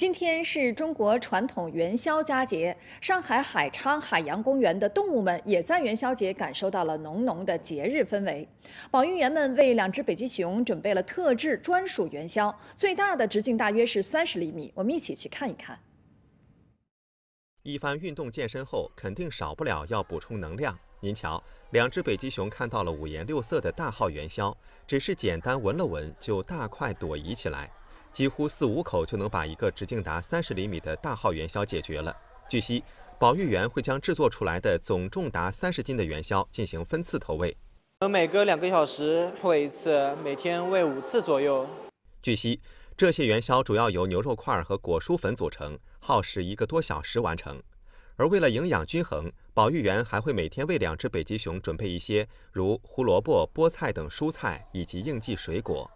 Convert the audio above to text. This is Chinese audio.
今天是中国传统元宵佳节，上海海昌海洋公园的动物们也在元宵节感受到了浓浓的节日氛围。保育员们为两只北极熊准备了特制专属元宵，最大的直径大约是三十厘米。我们一起去看一看。一番运动健身后，肯定少不了要补充能量。您瞧，两只北极熊看到了五颜六色的大号元宵，只是简单闻了闻，就大快朵颐起来。几乎四五口就能把一个直径达三十厘米的大号元宵解决了。据悉，保育员会将制作出来的总重达三十斤的元宵进行分次投喂，每隔两个小时喂一次，每天喂五次左右。据悉，这些元宵主要由牛肉块和果蔬粉组成，耗时一个多小时完成。而为了营养均衡，保育员还会每天为两只北极熊准备一些如胡萝卜、菠菜等蔬菜以及应季水果。